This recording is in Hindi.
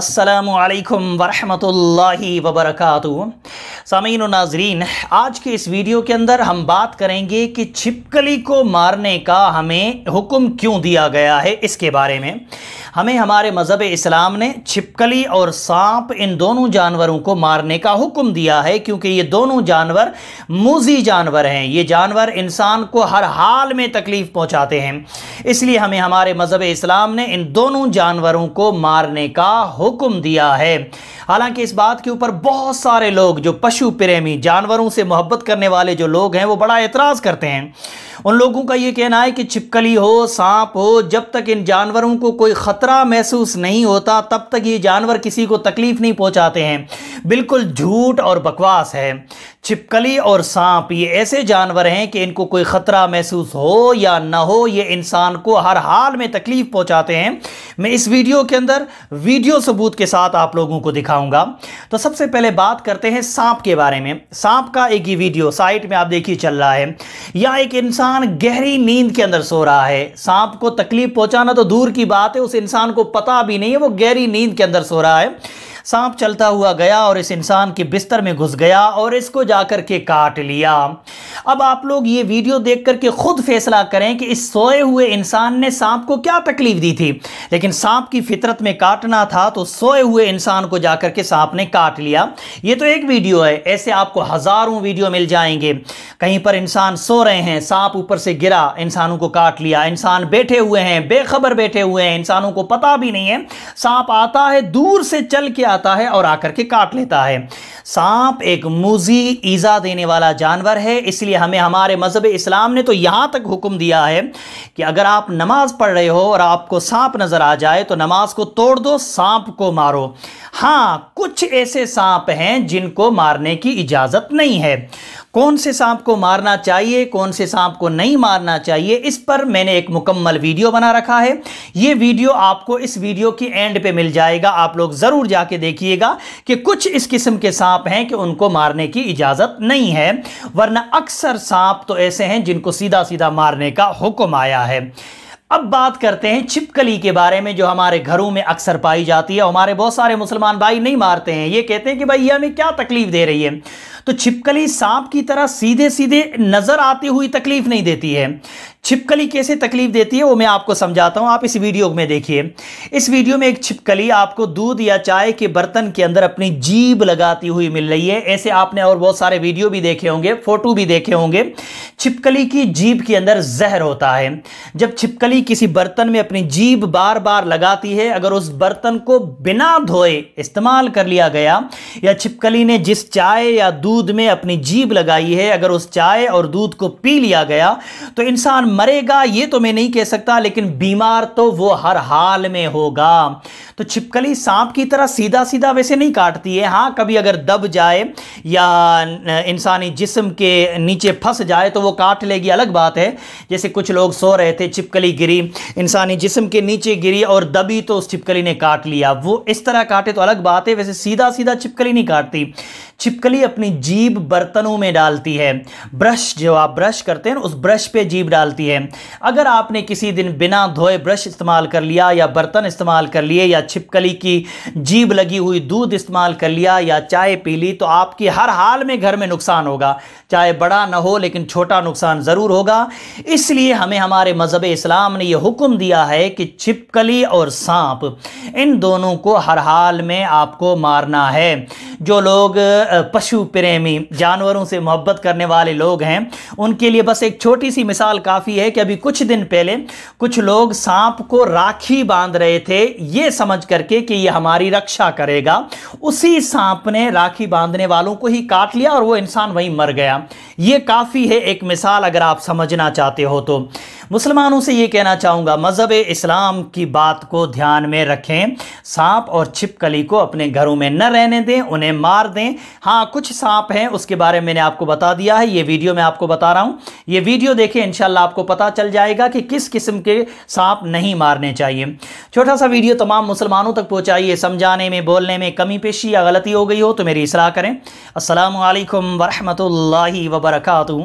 असलकम वरहमतुल्लाहि वबरकातु सामीन नाजरीन आज के इस वीडियो के अंदर हम बात करेंगे कि छिपकली को मारने का हमें हुक्म क्यों दिया गया है इसके बारे में हमें हमारे मज़हब इस्लाम ने छिपकली और सांप इन दोनों जानवरों को मारने का हुक्म दिया है क्योंकि ये दोनों जानवर मूजी जानवर हैं ये जानवर इंसान को हर हाल में तकलीफ़ पहुँचाते हैं इसलिए हमें हमारे मज़हब इस्लाम ने इन दोनों जानवरों को मारने का हुक्म दिया है हालांकि इस बात के ऊपर बहुत सारे लोग जो पशु प्रेमी जानवरों से मोहब्बत करने वाले जो लोग हैं वो बड़ा एतराज़ करते हैं उन लोगों का ये कहना है कि छिपकली हो सांप हो जब तक इन जानवरों को कोई ख़तरा महसूस नहीं होता तब तक ये जानवर किसी को तकलीफ़ नहीं पहुँचाते हैं बिल्कुल झूठ और बकवास है छिपकली और सांप ये ऐसे जानवर हैं कि इनको कोई ख़तरा महसूस हो या ना हो ये इंसान को हर हाल में तकलीफ़ पहुंचाते हैं मैं इस वीडियो के अंदर वीडियो सबूत के साथ आप लोगों को दिखाऊंगा तो सबसे पहले बात करते हैं सांप के बारे में सांप का एक ही वीडियो साइट में आप देखिए चल रहा है या एक इंसान इंसान गहरी नींद के अंदर सो रहा है सांप को तकलीफ पहुंचाना तो दूर की बात है उस इंसान को पता भी नहीं है वो गहरी नींद के अंदर सो रहा है सांप चलता हुआ गया और इस इंसान के बिस्तर में घुस गया और इसको जाकर के काट लिया अब आप लोग ये वीडियो देख करके खुद फैसला करें कि इस सोए हुए इंसान ने सांप को क्या तकलीफ दी थी लेकिन सांप की फितरत में काटना था तो सोए हुए इंसान को जाकर के सांप ने काट लिया ये तो एक वीडियो है ऐसे आपको हज़ारों वीडियो मिल जाएंगे कहीं पर इंसान सो रहे हैं सांप ऊपर से गिरा इंसानों को काट लिया इंसान बैठे हुए हैं बेखबर बैठे हुए हैं इंसानों को पता भी नहीं है सांप आता है दूर से चल के जाता है और आकर के काट लेता है सांप एक मुजी ईज़ा देने वाला जानवर है इसलिए हमें हमारे मज़हब इस्लाम ने तो यहां तक हुक्म दिया है कि अगर आप नमाज़ पढ़ रहे हो और आपको सांप नज़र आ जाए तो नमाज को तोड़ दो सांप को मारो हाँ कुछ ऐसे सांप हैं जिनको मारने की इजाज़त नहीं है कौन से सांप को मारना चाहिए कौन से सांप को नहीं मारना चाहिए इस पर मैंने एक मुकम्मल वीडियो बना रखा है ये वीडियो आपको इस वीडियो की एंड पे मिल जाएगा आप लोग ज़रूर जाके देखिएगा कि कुछ इस किस्म के सांप हैं कि उनको मारने की इजाज़त नहीं है वरना अक्सर सांप तो ऐसे हैं जिनको सीधा सीधा मारने का हुक्म आया है अब बात करते हैं छिपकली के बारे में जो हमारे घरों में अक्सर पाई जाती है हमारे बहुत सारे मुसलमान भाई नहीं मारते हैं ये कहते हैं कि भाई ये हमें क्या तकलीफ दे रही है तो छिपकली सांप की तरह सीधे सीधे नजर आती हुई तकलीफ नहीं देती है छिपकली कैसे तकलीफ देती है वो मैं आपको समझाता हूं आप इस वीडियो में देखिए इस वीडियो में एक छिपकली आपको दूध या चाय के बर्तन के अंदर अपनी जीभ लगाती हुई मिल रही है ऐसे आपने और बहुत सारे वीडियो भी देखे होंगे फोटो भी देखे होंगे छिपकली की जीभ के अंदर जहर होता है जब छिपकली किसी बर्तन में अपनी जीभ बार बार लगाती है अगर उस बर्तन को बिना धोए इस्तेमाल कर लिया गया या छिपकली ने जिस चाय या दूध दूध में अपनी जीभ लगाई है अगर उस चाय और दूध को पी लिया गया तो इंसान मरेगा ये तो मैं नहीं कह सकता लेकिन बीमार तो वो हर हाल में होगा तो छिपकली सांप की तरह सीधा सीधा वैसे नहीं काटती है हाँ कभी अगर दब जाए या इंसानी जिस्म के नीचे फंस जाए तो वो काट लेगी अलग बात है जैसे कुछ लोग सो रहे थे छिपकली गिरी इंसानी जिस्म के नीचे गिरी और दबी तो उस छिपकली ने काट लिया वो इस तरह काटे तो अलग बात है वैसे सीधा सीधा छिपकली नहीं काटती छिपकली अपनी जीभ बर्तनों में डालती है ब्रश जो आप ब्रश करते हैं उस ब्रश पे जीभ डालती है अगर आपने किसी दिन बिना धोए ब्रश इस्तेमाल कर लिया या बर्तन इस्तेमाल कर लिए या छिपकली की जीभ लगी हुई दूध इस्तेमाल कर लिया या चाय पी ली तो आपकी हर हाल में घर में नुकसान होगा चाहे बड़ा ना हो लेकिन छोटा नुकसान ज़रूर होगा इसलिए हमें हमारे मज़हब इस्लाम ने यह हुक्म दिया है कि छिपकली और सांप इन दोनों को हर हाल में आपको मारना है जो लोग पशु प्रेमी जानवरों से मोहब्बत करने वाले लोग हैं उनके लिए बस एक छोटी सी मिसाल काफ़ी है कि अभी कुछ दिन पहले कुछ लोग सांप को राखी बांध रहे थे ये समझ करके कि ये हमारी रक्षा करेगा उसी सांप ने राखी बांधने वालों को ही काट लिया और वो इंसान वहीं मर गया ये काफ़ी है एक मिसाल अगर आप समझना चाहते हो तो मुसलमानों से ये कहना चाहूँगा मज़हब इस्लाम की बात को ध्यान में रखें सांप और छिपकली को अपने घरों में न रहने दें उन्हें मार दें हाँ कुछ सांप हैं उसके बारे में मैंने आपको बता दिया है ये वीडियो मैं आपको बता रहा हूँ ये वीडियो देखें इनशाला आपको पता चल जाएगा कि किस किस्म के सांप नहीं मारने चाहिए छोटा सा वीडियो तमाम मुसलमानों तक पहुँचाइए समझाने में बोलने में कमी पेशी या गलती हो गई हो तो मेरी इसलाह करें असलकम ला वबरकू